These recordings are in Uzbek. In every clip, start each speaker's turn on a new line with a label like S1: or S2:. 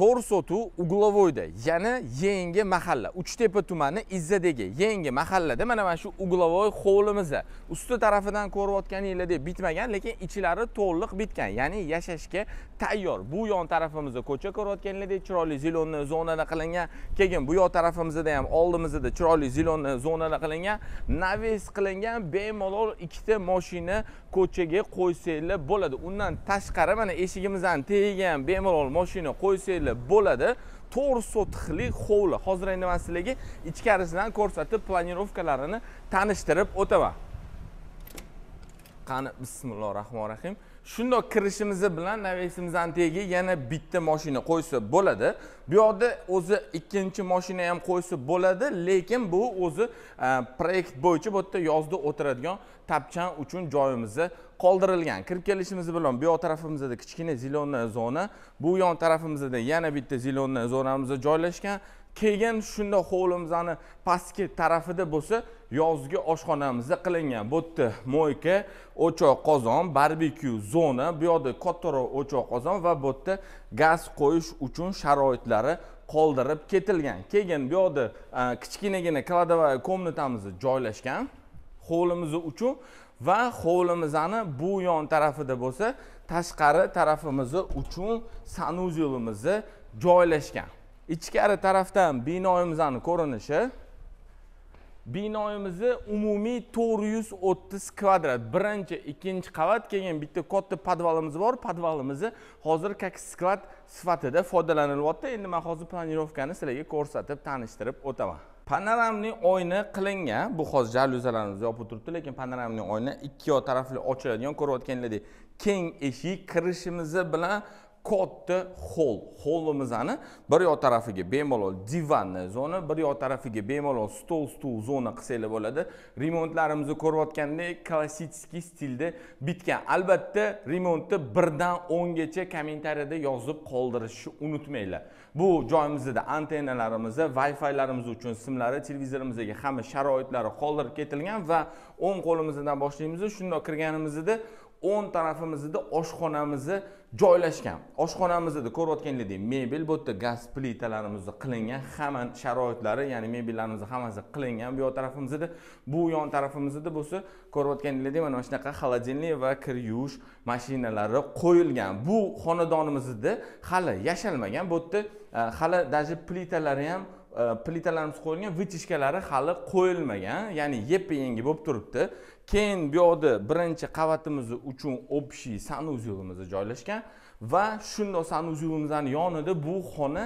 S1: to'rsotuv Uglovoyda, yana yangi mahalla uchtepa tumani izzadagi yangi mahallada mana mana shu Uglovoy hovlimizda usti tarafidan ko'rayotganingizda bitmagan lekin ichlari to'liq bitgan ya'ni yashashga tayyor bu yon tarafimizda ko'cha ko'rayotganingizda chiroyli zelonni zonada qilingan keyin bu yoq tarafimizda ham oldimizda chiroyli zelonni zonada qilingan navis qilingan bemalol ikkita moshina ko'chaga qo'ysanglar bo'ladi undan tashqari mana eshigimizdan tegigan bemalol moshina qo'ysanglar bo'ladi to'rt sotixli hovli hozir endi man sizlarga ichkarisidan ko'rsatib planirovkalarini tanishtirib o'taman qani bismillohi rohmanir rohim shundoq kirishimiz bilan navesimizani tagiga yana bitta moshina qo'ysa bo'ladi bu yoqda o'zi ikkinchi moshina ham qo'ysa bo'ladi lekin bu o'zi e, proyekt bo'yicha bu yerda yozda o'tiradigan tapchan uchun joyimizni qoldirilgan kirib kelishimiz bilan bu yoq tarafimizda kichkina зеленая zona bu yon tarafimizda yana bitta зеленая zonamiz joylashgan keyin shunda hovlimizni pastki tarafida bo'lsa yozgi oshxonamizda qilingan bu yerda moyka o'choq qozon barbekyu zona bu yoqda kattaroq o'choq qozon va bu yerda gaz qo'yish uchun sharoitlari qoldirib ketilgan keyin bu yoqda e, kichkinagina kladovaya komnatamiz joylashgan hovlimiz uchun va hovlimizni bu yon tarafida bo'lsa tashqari tarafimiz uchun sanuzelimiz joylashgan ichkari tarafdan binoyimizni ko'rinishi binoyimizni umumiy to'rt yuz o'ttiz kvadrat birinchi ikkinchi qavat keyin bitta katta podvalimiz bor podvalimizni hozir как sklad sifatida foydalanilyapti endi man hozir planirovkani sizlarga ko'rsatib tanishtirib o'taman panoramli oyna qilingan bu hozir jaluzalarimiz yopib turibdi lekin panoramli oyna ikki yo tarafli ochiladigan ko'rayotganingizdek keng eshik kirishimiz bilan katta hol holimizni bir yoq tarafiga bemalol divanni zona bir yoq tarafiga bemalol stol stul zona qilsanglar bo'ladi remontlarimizni ko'rayotgandek klassический stilda bitgan albatta remontni birdan o'ngacha kommentariyada yozib qoldirishni unutmanglar bu joyimizda antennalarimizni wi filarimiz uchun simlari televizorimizdagi hamma sharoitlari qoldirib ketilgan va o'ng qo'limizdan boshlaymiz shundoq kirganimizda o'ng tarafimizda oshxonamizni joylashgan oshxonamizda ko'rayotganingizdek mebel bu yerda gaz plitalarimizni qilingan hamma sharoitlari ya'ni mebellarimizni hammasi qilingan bu yoq tarafimizda bu yon tarafimizda bo'lsa ko'rayotganingizdek mana shunaqa холодильник va kir yuvish mashinalari qo'yilgan bu xonadonimizda hali yashalmagan bu yerda hali даже plitalari ham E, plitalarimiz qo'yilgan vitishkalari hali qo'yilmagan ya'ni yeppa yangi bo'lib turibdi keyin bu yoqda birinchi qavatimiz uchun общий sanuzelimiz joylashgan va shundoq sanuzelimizni yonida bu xona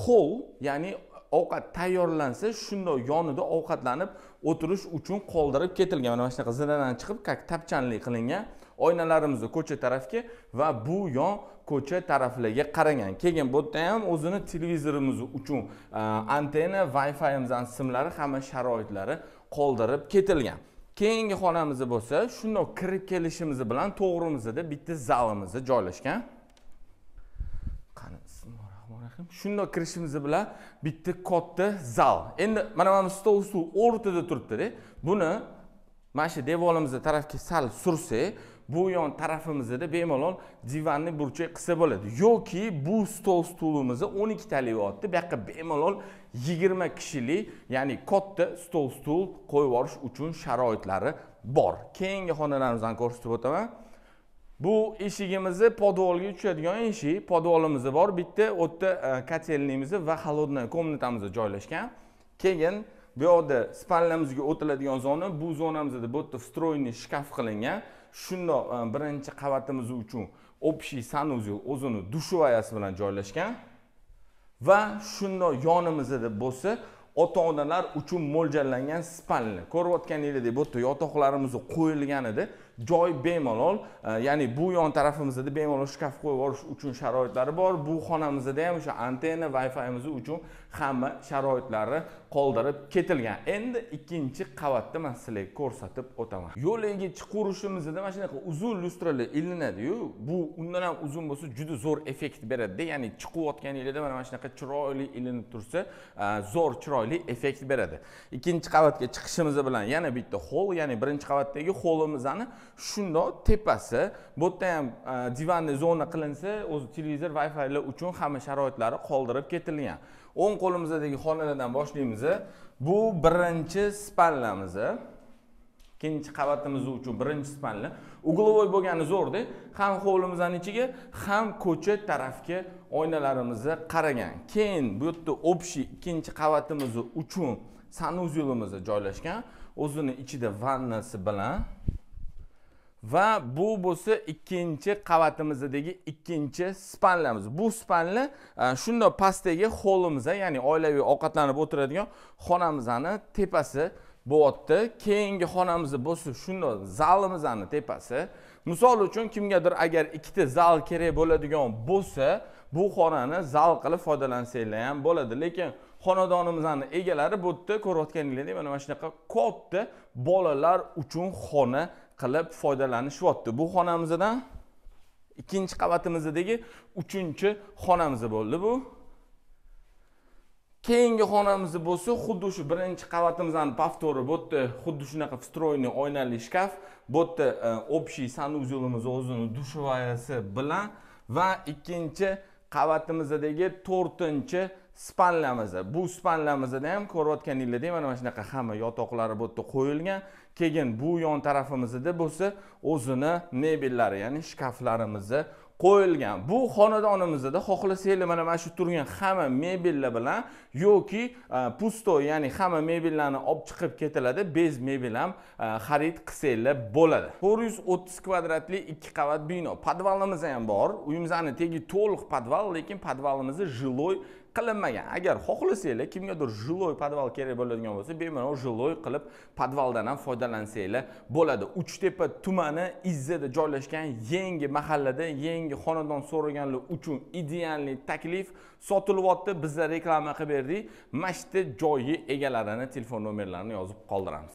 S1: xol e, ya'ni ovqat tayyorlansa shundoq yonida ovqatlanib o'tirish uchun qoldirib ketilgan mana shunaqa zinadan chiqib как tapchanlik qilingan oynalarimizni ko'cha tarafga va bu yon ko'cha taraflarga qaragan keyin bu yerda ham o'zini televizorimiz uchun e, antenna wi fimizni simlari hamma sharoitlari qoldirib ketilgan keyingi xonamiz bo'lsa shundoq kirib kelishimiz bilan to'g'rimizda bitta zalimiz joylashgan shundoq kirishimiz bilan bitta katta zal endi mana mana stol suv o'rtada turibdida buni mana shu devorimizni tarafga sal sursak bu yon tarafimizda bemalol divanni burchak qilsa bo'ladi yoki bu stol stulimizni o'n ikkitalik yotdi bu yoqqa bemalol yigirma kishilik ya'ni katta stol stul qo'yib yuborish uchun sharoitlari bor keyingi xonalarimizni ko'rsatib o'taman bu eshigimizni podvolga tushadigan eshik podvolimiz bor bitta o'tda e, kotelnimiz va холодная komnatamiz joylashgan keyin bu yoqda spalnamizga o'tiladigan zona bu zonamizda bu yerda встроенный shkaf qilingan shundoq e, birinchi qavatimiz uchun общий санузел o'zini душеваяsi bilan joylashgan va shundoq yonimizda bo'lsa ota onalar uchun mo'ljallangan spalni ko'rayotganingizdek bu yerda yotoqlarimiz qo'yilgan edi joy bemalol e, ya'ni bu yon tarafimizda bemalol shkaf qo'yib olish uchun sharoitlari bor bu xonamizda ham o'sha antenna wi fiimiz uchun hamma sharoitlari qoldirib ketilgan endi ikkinchi qavatda man sizlarga ko'rsatib o'taman yo'lagi chiqurishimizda mana shunaqa uzun lyustralar ilinadiyu bu undan ham uzun bo'lsa juda zo'r effekt beradida ya'ni chiqayotganinglarda mana mana shunaqa chiroyli ilinib tursa e, zo'r chiroyli effekt beradi ikkinchi qavatga chiqishimiz bilan yana bitta hol ya'ni birinchi qavatdagi holimizni shundoq tepasi bu yerda ham e, divanni zona qilinsa o'zi televizor wi filar uchun hamma sharoitlari qoldirib ketilgan o'ng qo'limizdagi xonalardan boshlaymiz bu birinchi spallamiz ikkinchi qavatimiz uchun birinchi spalni угловой bo'lgani zo'rda ham hovlimizni ichiga ham ko'cha tarafga oynalarimizni qaragan keyin bu yerda общий ikkinchi qavatimiz uchun sanuzelimiz joylashgan o'zini ichida vannasi bilan va bu bo'lsa ikkinchi qavatimizdagi ikkinchi spanlamiz bu spanli e, shundoq pastdagi holimiz ya'ni oilaviy ovqatlanib o'tiradigan xonamizni tepasi bo'lyapti keyingi xonamiz bo'lsa shundoq zalimizni tepasi misol uchun kimgadir agar ikkita zal kerak bo'ladigan bo'lsa bu xonani zal qilib foydalansanglar ham bo'ladi lekin xonadonimizni egalari bu yerda ko'rayotganinglardek mana shunaqa katta bolalar uchun xona qilib foydalanishyapti bu xonamizdan ikkinchi qavatimizdagi uchinchi xonamiz bo'ldi bu keyingi xonamiz bo'lsa xuddi shu birinchi qavatimizni повтори bu yerda xuddi shunaqa встроенный oynali shkaf bu yerda общий санузелimiz o'zini душеваяsi bilan va ikkinchi qavatimizdagi to'rtinchi spanlamizni bu spanlamizda ham ko'rayotganinglarda mana mana shunaqa hamma yotoqlari bu yerda qo'yilgan keyin bu yon tarafimizda bo'lsa o'zini mebellari ya'ni shkaflarimizni qo'yilgan bu xonadonimizda xohlasanglar mana mana shu turgan hamma mebellar bilan yoki e, pustoy ya'ni hamma mebellarni olib chiqib ketiladi bez mebel ham e, xarid qilsanglar bo'ladi to'rt yuz o'ttiz kvadratli ikki qavat bino podvalimiz ham bor uyimizni tegi to'liq podval lekin podvalimizni жилой qilinmagan agar xohlasanglar kimgadir жилой podval kerak bo'ladigan bo'lsa bemalol жилой qilib podvaldan ham foydalansanglar bo'ladi uchtepa tumani izzada joylashgan yangi mahallada yangi xonadon so'raganlar uchun idealniy taklif sotilyapti bizlar reklama qilib berdik mana shu joyi egalarini telefon nomerlarini yozib qoldiramiz